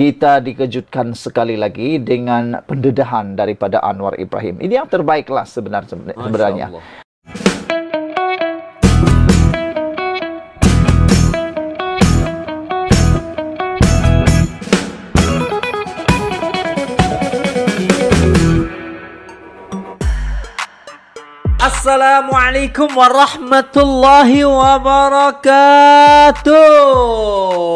kita dikejutkan sekali lagi dengan pendedahan daripada Anwar Ibrahim. Ini yang terbaiklah sebenarnya. sebenarnya. Assalamualaikum warahmatullahi wabarakatuh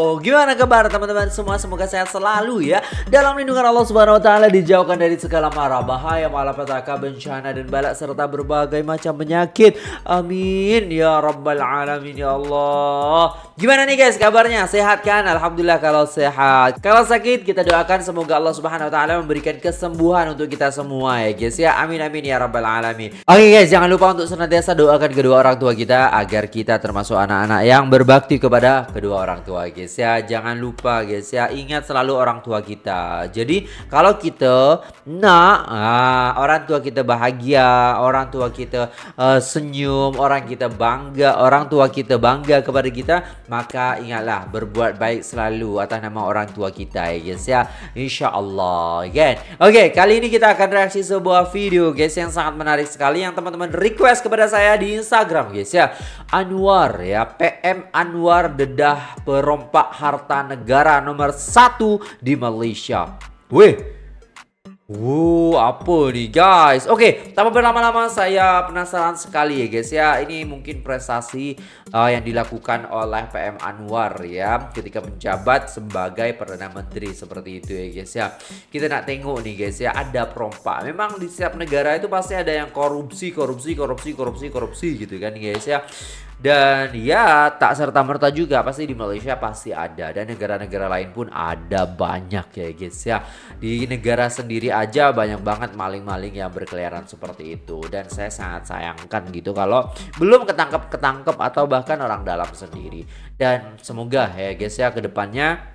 kabar teman-teman semua? Semoga sehat selalu ya. Dalam lindungan Allah Subhanahu wa taala dijauhkan dari segala mara, bahaya, malapetaka, bencana dan balak serta berbagai macam penyakit. Amin ya rabbal alamin ya Allah. Gimana nih guys kabarnya? Sehat kan? Alhamdulillah kalau sehat. Kalau sakit kita doakan semoga Allah Subhanahu wa taala memberikan kesembuhan untuk kita semua ya guys ya. Amin amin ya rabbal alamin. Oke guys, jangan lupa untuk senantiasa doakan kedua orang tua kita agar kita termasuk anak-anak yang berbakti kepada kedua orang tua guys ya. Jangan jangan lupa guys ya ingat selalu orang tua kita jadi kalau kita nak ah, orang tua kita bahagia orang tua kita uh, senyum orang kita bangga orang tua kita bangga kepada kita maka ingatlah berbuat baik selalu atas nama orang tua kita ya guys ya insyaallah kan oke kali ini kita akan reaksi sebuah video guys yang sangat menarik sekali yang teman-teman request kepada saya di Instagram guys ya Anwar ya PM Anwar dedah perompak harta serta negara nomor satu di Malaysia. Weh, Wuh, apa nih guys? Oke, okay, tanpa berlama-lama saya penasaran sekali ya guys ya. Ini mungkin prestasi uh, yang dilakukan oleh PM Anwar ya ketika menjabat sebagai perdana menteri seperti itu ya guys ya. Kita nak tengok nih guys ya, ada perompak. Memang di setiap negara itu pasti ada yang korupsi, korupsi, korupsi, korupsi, korupsi gitu kan guys ya. Dan ya tak serta-merta juga pasti di Malaysia pasti ada dan negara-negara lain pun ada banyak ya guys ya. Di negara sendiri aja banyak banget maling-maling yang berkeliaran seperti itu dan saya sangat sayangkan gitu kalau belum ketangkep-ketangkep atau bahkan orang dalam sendiri. Dan semoga ya guys ya kedepannya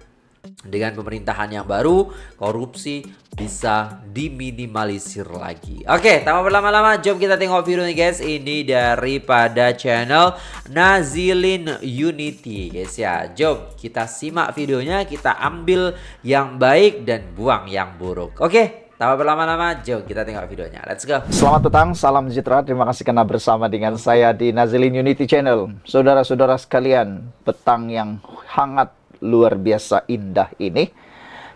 dengan pemerintahan yang baru, korupsi, bisa diminimalisir lagi. Oke, okay, tanpa berlama-lama, jom kita tengok video ini guys. Ini daripada channel Nazilin Unity guys ya. Jom kita simak videonya, kita ambil yang baik dan buang yang buruk. Oke, okay? Tanpa berlama-lama, jom kita tengok videonya. Let's go. Selamat datang, salam sejahtera. Terima kasih karena bersama dengan saya di Nazilin Unity Channel. Saudara-saudara sekalian, petang yang hangat, luar biasa indah ini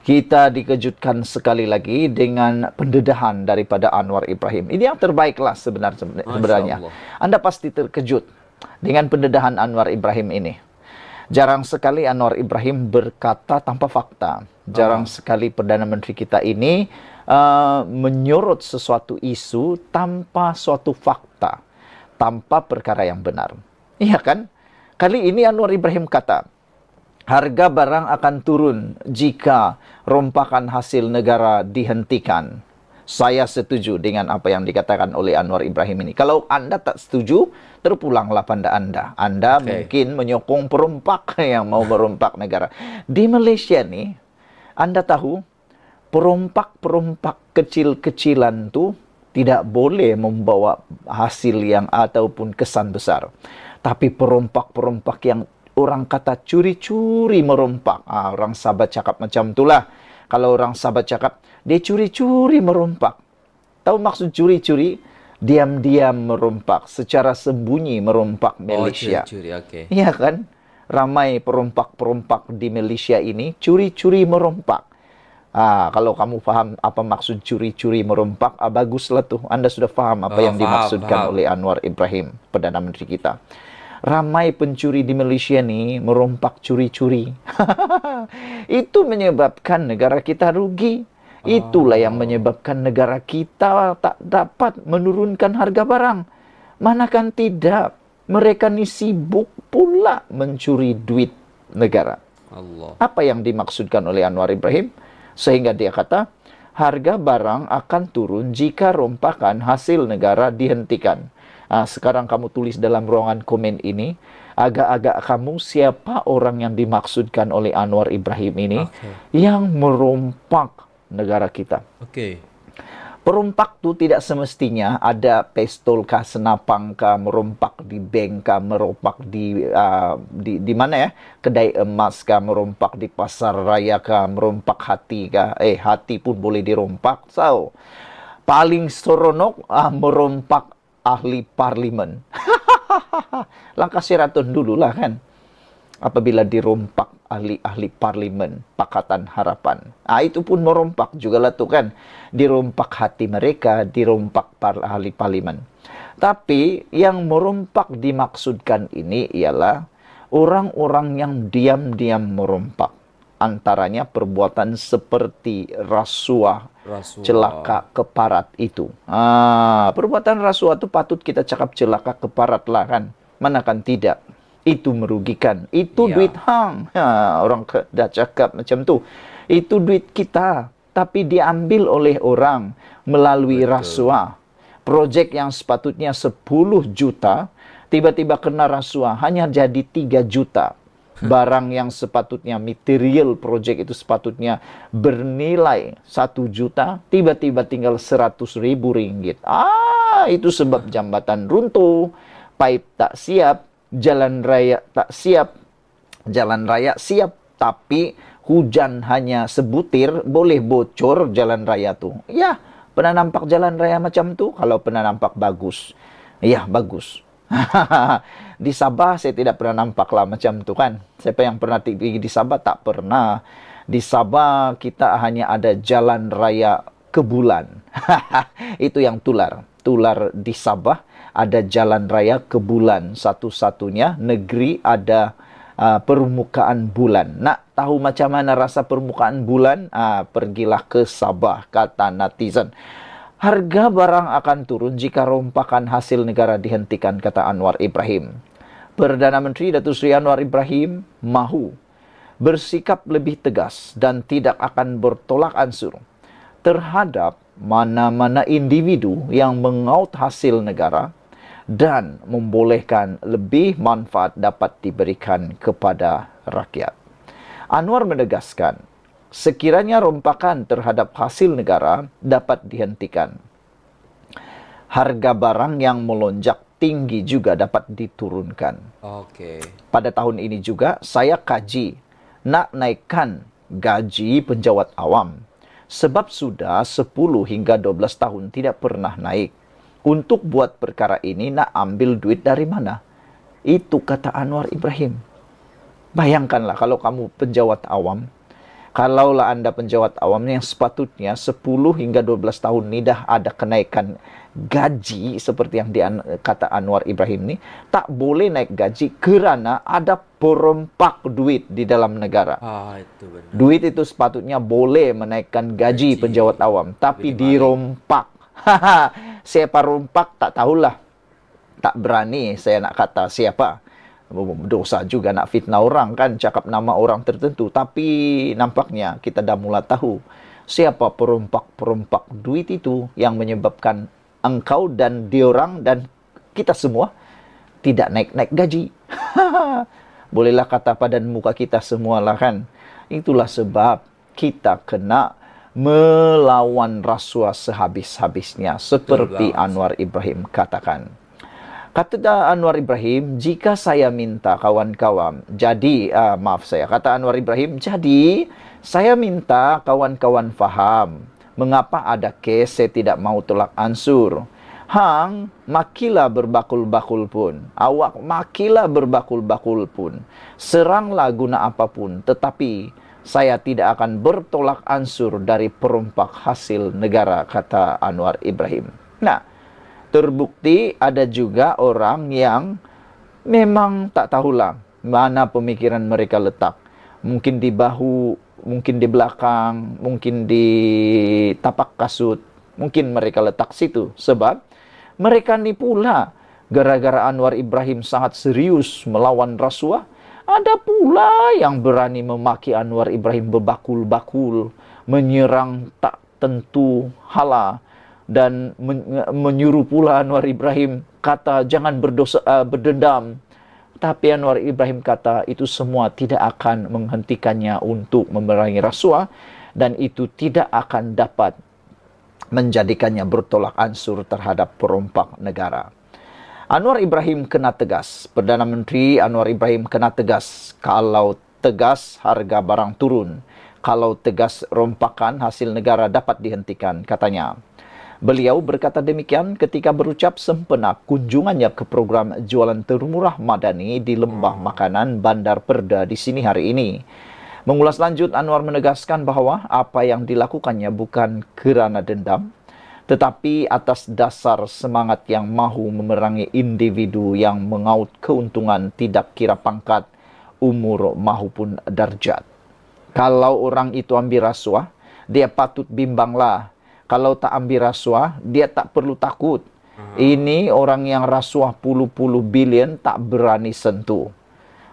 kita dikejutkan sekali lagi dengan pendedahan daripada Anwar Ibrahim. Ini yang terbaiklah sebenar, sebenarnya. Anda pasti terkejut dengan pendedahan Anwar Ibrahim ini. Jarang sekali Anwar Ibrahim berkata tanpa fakta. Jarang uh. sekali Perdana Menteri kita ini uh, eh, menyurut sesuatu isu tanpa suatu fakta. Tanpa perkara yang benar. Iya kan? Kali ini Anwar Ibrahim kata, harga barang akan turun jika rompakan hasil negara dihentikan. Saya setuju dengan apa yang dikatakan oleh Anwar Ibrahim ini. Kalau Anda tak setuju, terpulanglah pada Anda. Anda okay. mungkin menyokong perompak yang mau merompak negara. Di Malaysia ini. Anda tahu perompak-perompak kecil-kecilan tuh tidak boleh membawa hasil yang ataupun kesan besar. Tapi perompak-perompak yang Orang kata curi-curi merompak. Ah, orang sahabat cakap macam itulah. Kalau orang sahabat cakap, dia curi-curi merompak. Tahu maksud curi-curi? Diam-diam merompak. Secara sembunyi merompak oh, Malaysia. Oh, curi-curi, Okay. Iya kan? Ramai perompak-perompak di Malaysia ini curi-curi merompak. Ah, kalau kamu paham apa maksud curi-curi merompak, ah, baguslah tuh. Anda sudah paham apa oh, yang faham, dimaksudkan faham. oleh Anwar Ibrahim, Perdana Menteri kita ramai pencuri di Malaysia nih merompak curi-curi. itu menyebabkan negara kita rugi. Itulah yang ah. menyebabkan negara kita tak dapat menurunkan harga barang. Manakan tidak, mereka ni sibuk pula mencuri duit negara. Allah. Apa yang dimaksudkan oleh Anwar Ibrahim? Sehingga dia kata, harga barang akan turun jika rompakan hasil negara dihentikan uh, sekarang kamu tulis dalam ruangan komen ini agak-agak kamu siapa orang yang dimaksudkan oleh Anwar Ibrahim ini okay. yang merompak negara kita. Oke. Okay. Perompak itu tidak semestinya ada pistol kah, senapang kah, merompak di bank kah, merompak di uh, di di mana ya? Kedai emas kah, merompak di pasar raya kah, merompak hati kah? Eh, hati pun boleh dirompak. So, paling seronok uh, merompak ahli parlimen. Langkah siratun lah kan. Apabila dirompak ahli-ahli parlimen, pakatan harapan. Ah itu pun merompak juga lah tuh kan. Dirompak hati mereka, dirompak para ahli parlimen. Tapi yang merompak dimaksudkan ini ialah orang-orang yang diam-diam merompak antaranya perbuatan seperti rasuah, rasuah. celaka keparat itu. Ah, perbuatan rasuah itu patut kita cakap celaka keparat lah kan. Mana kan tidak. Itu merugikan. Itu ya. duit hang. Ha, orang ke, dah cakap macam tu. Itu duit kita. Tapi diambil oleh orang melalui Betul. rasuah. Projek yang sepatutnya 10 juta, tiba-tiba kena rasuah hanya jadi tiga juta barang yang sepatutnya material project itu sepatutnya bernilai satu juta tiba-tiba tinggal seratus ribu ringgit ah itu sebab jambatan runtuh pipe tak siap jalan raya tak siap jalan raya siap tapi hujan hanya sebutir boleh bocor jalan raya tuh ya pernah nampak jalan raya macam tuh kalau pernah nampak bagus iya bagus di Sabah saya tidak pernah nampak lah macam tu kan. Siapa yang pernah pergi di Sabah tak pernah. Di Sabah kita hanya ada jalan raya ke bulan. Itu yang tular. Tular di Sabah ada jalan raya ke bulan satu-satunya negeri ada uh, permukaan bulan. Nak tahu macam mana rasa permukaan bulan? Uh, pergilah ke Sabah kata netizen. Harga barang akan turun jika rompakan hasil negara dihentikan, kata Anwar Ibrahim. Perdana Menteri Datuk Sri Anwar Ibrahim mahu bersikap lebih tegas dan tidak akan bertolak ansur terhadap mana-mana individu yang mengaut hasil negara dan membolehkan lebih manfaat dapat diberikan kepada rakyat. Anwar menegaskan sekiranya rompakan terhadap hasil negara dapat dihentikan. Harga barang yang melonjak tinggi juga dapat diturunkan. Oke. Okay. Pada tahun ini juga saya kaji nak naikkan gaji penjawat awam sebab sudah 10 hingga 12 tahun tidak pernah naik. Untuk buat perkara ini nak ambil duit dari mana? Itu kata Anwar Ibrahim. Bayangkanlah kalau kamu penjawat awam, Kalaulah Anda penjawat awamnya yang sepatutnya 10 hingga 12 tahun nidah ada kenaikan gaji seperti yang dikata Anwar Ibrahim ini tak boleh naik gaji kerana ada perompak duit di dalam negara. Ah, itu benar. Duit itu sepatutnya boleh menaikkan gaji, gaji. penjawat awam tapi dirompak. siapa rompak tak tahulah. Tak berani saya nak kata siapa dosa juga nak fitnah orang kan cakap nama orang tertentu tapi nampaknya kita dah mula tahu siapa perompak-perompak duit itu yang menyebabkan engkau dan diorang dan kita semua tidak naik-naik gaji. Bolehlah kata pada muka kita semua lah kan. Itulah sebab kita kena melawan rasuah sehabis-habisnya seperti Anwar Ibrahim katakan. Kata Anwar Ibrahim, jika saya minta kawan-kawan, jadi uh, maaf saya, kata Anwar Ibrahim, jadi saya minta kawan-kawan faham mengapa ada kese tidak mau tolak ansur. Hang, makilah berbakul-bakul pun. Awak makilah berbakul-bakul pun. Seranglah guna apapun, tetapi saya tidak akan bertolak ansur dari perompak hasil negara, kata Anwar Ibrahim. Nah, Terbukti ada juga orang yang memang tak tahulah mana pemikiran mereka letak. Mungkin di bahu, mungkin di belakang, mungkin di tapak kasut. Mungkin mereka letak situ. Sebab mereka ni pula gara-gara Anwar Ibrahim sangat serius melawan rasuah. Ada pula yang berani memaki Anwar Ibrahim berbakul-bakul, menyerang tak tentu hala dan menyuruh pula Anwar Ibrahim kata jangan berdosa uh, berdendam tapi Anwar Ibrahim kata itu semua tidak akan menghentikannya untuk memerangi rasuah dan itu tidak akan dapat menjadikannya bertolak ansur terhadap perompak negara. Anwar Ibrahim kena tegas. Perdana Menteri Anwar Ibrahim kena tegas. Kalau tegas harga barang turun. Kalau tegas rompakan hasil negara dapat dihentikan katanya. Beliau berkata demikian ketika berucap sempena kunjungannya ke program jualan termurah madani di lembah hmm. makanan Bandar Perda di sini hari ini. Mengulas lanjut, Anwar menegaskan bahwa apa yang dilakukannya bukan kerana dendam, tetapi atas dasar semangat yang mahu memerangi individu yang mengaut keuntungan tidak kira pangkat, umur maupun darjat. Kalau orang itu ambil rasuah, dia patut bimbanglah kalau tak ambil rasuah, dia tak perlu takut. Uh-huh. Ini orang yang rasuah puluh-puluh bilion tak berani sentuh.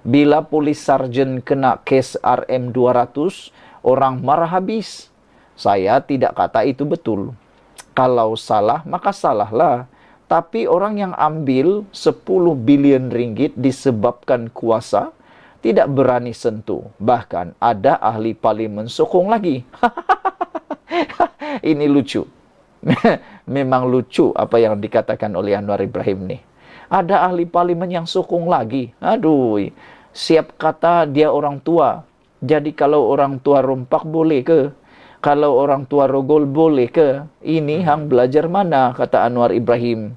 Bila polis sarjen kena kes RM200, orang marah habis. Saya tidak kata itu betul. Kalau salah, maka salahlah. Tapi orang yang ambil 10 bilion ringgit disebabkan kuasa, tidak berani sentuh. Bahkan ada ahli parlimen sokong lagi. Ini lucu. Memang lucu apa yang dikatakan oleh Anwar Ibrahim nih. Ada ahli parlemen yang sokong lagi. Aduh, siap kata dia orang tua. Jadi kalau orang tua rompak boleh ke? Kalau orang tua rogol boleh ke? Ini hmm. hang belajar mana kata Anwar Ibrahim.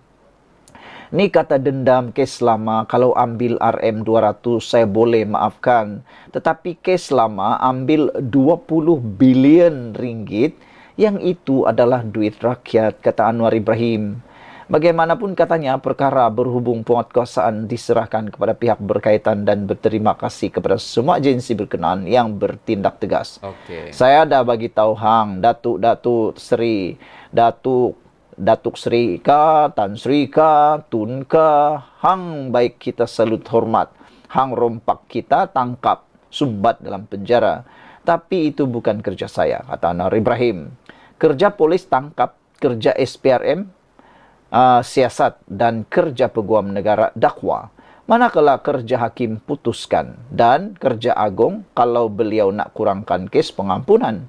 Ini kata dendam kes lama, kalau ambil RM200 saya boleh maafkan. Tetapi kes lama ambil 20 bilion ringgit, yang itu adalah duit rakyat, kata Anwar Ibrahim. Bagaimanapun katanya perkara berhubung penguatkuasaan diserahkan kepada pihak berkaitan dan berterima kasih kepada semua agensi berkenaan yang bertindak tegas. Okay. Saya dah bagi tahu hang datuk-datuk Seri, datuk Datuk Sri ka, Tan Sri ka, Tun ka, hang baik kita salut hormat. Hang rompak kita tangkap, sumbat dalam penjara. Tapi itu bukan kerja saya, kata Anwar Ibrahim. Kerja polis tangkap, kerja SPRM, uh, ah, siasat dan kerja peguam negara dakwa. Manakala kerja hakim putuskan dan kerja agung kalau beliau nak kurangkan kes pengampunan.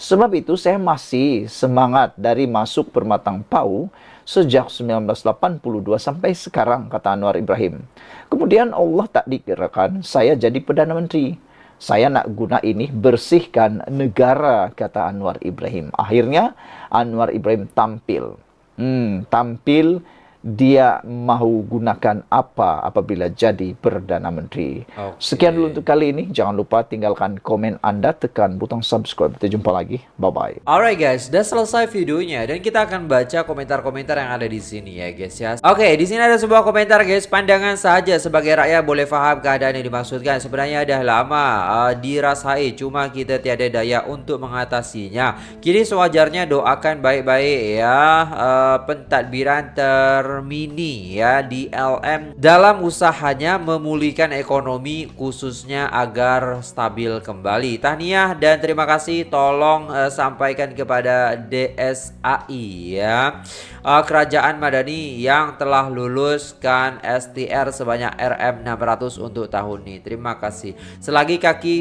Sebab itu saya masih semangat dari masuk permatang PAU sejak 1982 sampai sekarang kata Anwar Ibrahim. Kemudian Allah tak dikirakan saya jadi Perdana Menteri. Saya nak guna ini bersihkan negara kata Anwar Ibrahim. Akhirnya Anwar Ibrahim tampil. Hmm, tampil dia mahu gunakan apa apabila jadi Perdana Menteri. Okay. Sekian dulu untuk kali ini. Jangan lupa tinggalkan komen Anda, tekan butang subscribe. Kita jumpa lagi. Bye-bye. Alright guys, sudah selesai videonya dan kita akan baca komentar-komentar yang ada di sini ya guys ya. Oke, okay, di sini ada sebuah komentar guys, pandangan saja sebagai rakyat boleh paham keadaan yang dimaksudkan. Sebenarnya dah lama uh, dirasai, cuma kita tiada daya untuk mengatasinya. Kini sewajarnya doakan baik-baik ya uh, pentadbiran ter Termini ya di LM dalam usahanya memulihkan ekonomi khususnya agar stabil kembali. Tahniah dan terima kasih tolong uh, sampaikan kepada DSAI ya. Uh, Kerajaan Madani yang telah luluskan STR sebanyak RM 600 untuk tahun ini. Terima kasih. Selagi kaki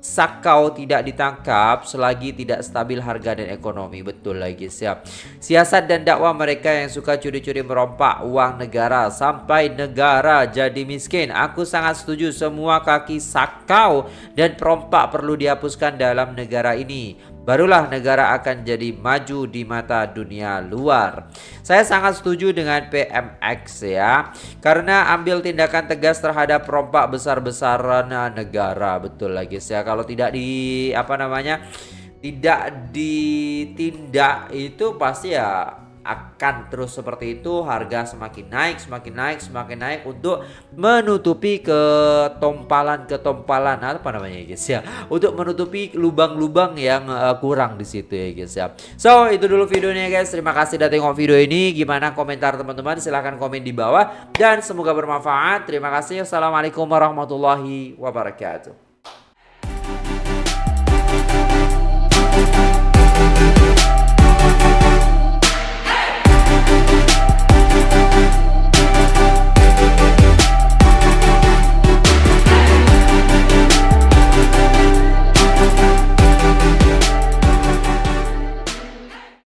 sakau tidak ditangkap selagi tidak stabil harga dan ekonomi. Betul lagi siap. Siasat dan dakwah mereka yang suka curi-curi merompak uang negara sampai negara jadi miskin. Aku sangat setuju semua kaki sakau dan perompak perlu dihapuskan dalam negara ini barulah negara akan jadi maju di mata dunia luar. Saya sangat setuju dengan PMX ya, karena ambil tindakan tegas terhadap rompak besar-besaran negara. Betul lagi ya, kalau tidak di apa namanya? tidak ditindak itu pasti ya akan terus seperti itu harga semakin naik semakin naik semakin naik untuk menutupi ketompalan ketompalan apa namanya ya, guys ya untuk menutupi lubang-lubang yang uh, kurang di situ ya guys ya so itu dulu videonya guys terima kasih sudah tengok video ini gimana komentar teman-teman silahkan komen di bawah dan semoga bermanfaat terima kasih assalamualaikum warahmatullahi wabarakatuh